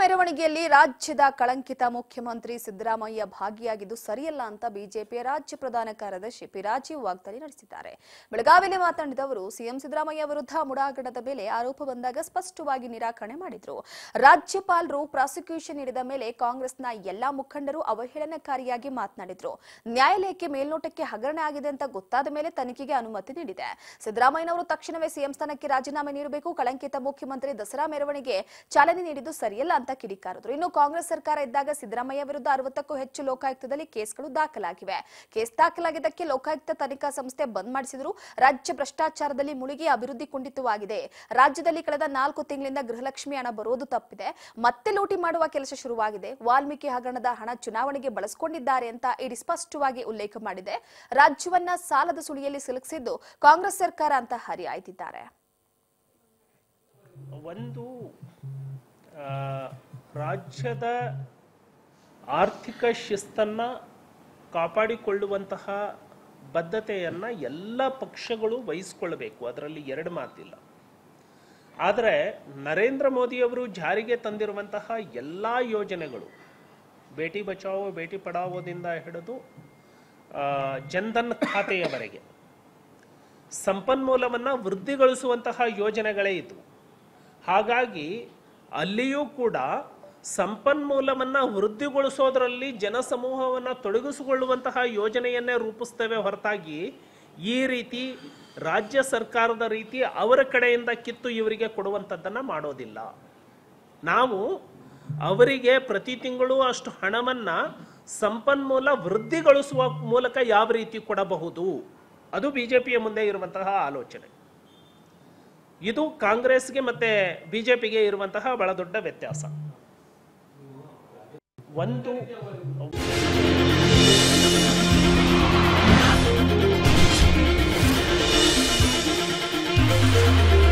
ಮೆರವಣಿಗೆಯಲ್ಲಿ ರಾಜ್ಯದ ಕಳಂಕಿತ ಮುಖ್ಯಮಂತ್ರಿ ಸಿದ್ದರಾಮಯ್ಯ ಭಾಗಿಯಾಗಿದ್ದು ಸರಿಯಲ್ಲ ಅಂತ ಬಿಜೆಪಿ ರಾಜ್ಯ ಪ್ರಧಾನ ಕಾರ್ಯದರ್ಶಿ ಪಿ ರಾಜೀವ್ ವಾಗ್ದಾಳಿ ನಡೆಸಿದ್ದಾರೆ ಬೆಳಗಾವಿಯಲ್ಲಿ ಮಾತನಾಡಿದ ಅವರು ಸಿಎಂ ಸಿದ್ದರಾಮಯ್ಯ ವಿರುದ್ಧ ಮುಡಾಗಡದ ಮೇಲೆ ಆರೋಪ ಬಂದಾಗ ಸ್ಪಷ್ಟವಾಗಿ ನಿರಾಕರಣೆ ಮಾಡಿದ್ರು ರಾಜ್ಯಪಾಲರು ಪ್ರಾಸಿಕ್ಯೂಷನ್ ನೀಡಿದ ಮೇಲೆ ಕಾಂಗ್ರೆಸ್ನ ಎಲ್ಲಾ ಮುಖಂಡರು ಅವಹೇಳನಕಾರಿಯಾಗಿ ಮಾತನಾಡಿದ್ರು ನ್ಯಾಯಾಲಯಕ್ಕೆ ಮೇಲ್ನೋಟಕ್ಕೆ ಹಗರಣ ಆಗಿದೆ ಅಂತ ಗೊತ್ತಾದ ಮೇಲೆ ತನಿಖೆಗೆ ಅನುಮತಿ ನೀಡಿದೆ ಸಿದ್ದರಾಮಯ್ಯನವರು ತಕ್ಷಣವೇ ಸಿಎಂ ಸ್ಥಾನಕ್ಕೆ ರಾಜೀನಾಮೆ ನೀಡಬೇಕು ಕಳಂಕಿತ ಮುಖ್ಯಮಂತ್ರಿ ದಸರಾ ಮೆರವಣಿಗೆ ಚಾಲನೆ ನೀಡಿದ್ದು ಸರಿಯಲ್ಲ ಅಂತ ಕಿಡಿಕಾರದ್ರು ಇನ್ನು ಕಾಂಗ್ರೆಸ್ ಸರ್ಕಾರ ಇದ್ದಾಗ ಸಿದ್ದರಾಮಯ್ಯ ವಿರುದ್ಧ ಅರವತ್ತಕ್ಕೂ ಹೆಚ್ಚು ಲೋಕಾಯುಕ್ತದಲ್ಲಿ ಕೇಸ್ಗಳು ದಾಖಲಾಗಿವೆ ಕೇಸ್ ದಾಖಲಾಗಿದ್ದಕ್ಕೆ ಲೋಕಾಯುಕ್ತ ತನಿಖಾ ಸಂಸ್ಥೆ ಬಂದ್ ಮಾಡಿಸಿದ್ರು ರಾಜ್ಯ ಭ್ರಷ್ಟಾಚಾರದಲ್ಲಿ ಮುಳುಗಿ ಅಭಿವೃದ್ಧಿ ಕುಂಠಿತವಾಗಿದೆ ರಾಜ್ಯದಲ್ಲಿ ಕಳೆದ ನಾಲ್ಕು ತಿಂಗಳಿಂದ ಗೃಹಲಕ್ಷ್ಮಿ ಹಣ ಬರೋದು ತಪ್ಪಿದೆ ಮತ್ತೆ ಲೂಟಿ ಮಾಡುವ ಕೆಲಸ ಶುರುವಾಗಿದೆ ವಾಲ್ಮೀಕಿ ಹಗರಣದ ಹಣ ಚುನಾವಣೆಗೆ ಬಳಸಿಕೊಂಡಿದ್ದಾರೆ ಅಂತ ಇಡಿ ಸ್ಪಷ್ಟವಾಗಿ ಉಲ್ಲೇಖ ಮಾಡಿದೆ ರಾಜ್ಯವನ್ನ ಸಾಲದ ಸುಳಿಯಲ್ಲಿ ಸಿಲುಕಿಸಿದ್ದು ಕಾಂಗ್ರೆಸ್ ಸರ್ಕಾರ ಅಂತ ಹರಿಹಾಯ್ತಿದ್ದಾರೆ ಒಂದು ರಾಜ್ಯದ ಆರ್ಥಿಕ ಶಿಸ್ತನ್ನು ಕಾಪಾಡಿಕೊಳ್ಳುವಂತಹ ಬದ್ಧತೆಯನ್ನು ಎಲ್ಲ ಪಕ್ಷಗಳು ವಹಿಸ್ಕೊಳ್ಬೇಕು ಅದರಲ್ಲಿ ಎರಡು ಮಾತಿಲ್ಲ ಆದರೆ ನರೇಂದ್ರ ಮೋದಿಯವರು ಜಾರಿಗೆ ತಂದಿರುವಂತಹ ಎಲ್ಲ ಯೋಜನೆಗಳು ಬೇಟಿ ಬಚಾವೋ ಬೇಟಿ ಪಡಾವೋದಿಂದ ಹಿಡಿದು ಜನ್ಧನ್ ಖಾತೆಯವರೆಗೆ ಸಂಪನ್ಮೂಲವನ್ನು ವೃದ್ಧಿಗೊಳಿಸುವಂತಹ ಯೋಜನೆಗಳೇ ಇತ್ತು ಹಾಗಾಗಿ ಅಲ್ಲಿಯೂ ಕೂಡ ಸಂಪನ್ಮೂಲವನ್ನು ವೃದ್ಧಿಗೊಳಿಸೋದರಲ್ಲಿ ಜನಸಮೂಹವನ್ನು ತೊಡಗಿಸಿಕೊಳ್ಳುವಂತಹ ಯೋಜನೆಯನ್ನೇ ರೂಪಿಸ್ತೇವೆ ಹೊರತಾಗಿ ಈ ರೀತಿ ರಾಜ್ಯ ಸರ್ಕಾರದ ರೀತಿ ಅವರ ಕಡೆಯಿಂದ ಕಿತ್ತು ಇವರಿಗೆ ಕೊಡುವಂಥದ್ದನ್ನು ಮಾಡೋದಿಲ್ಲ ನಾವು ಅವರಿಗೆ ಪ್ರತಿ ತಿಂಗಳು ಅಷ್ಟು ಹಣವನ್ನು ಸಂಪನ್ಮೂಲ ವೃದ್ಧಿಗೊಳಿಸುವ ಮೂಲಕ ಯಾವ ರೀತಿ ಕೊಡಬಹುದು ಅದು ಬಿ ಜೆ ಪಿಯ ಮುಂದೆ ಇರುವಂತಹ ಆಲೋಚನೆ ಇದು ಕಾಂಗ್ರೆಸ್ಗೆ ಮತ್ತೆ ಬಿ ಜೆ ಪಿಗೆ ಇರುವಂತಹ ಬಹಳ ದೊಡ್ಡ ವ್ಯತ್ಯಾಸ ಒಂದು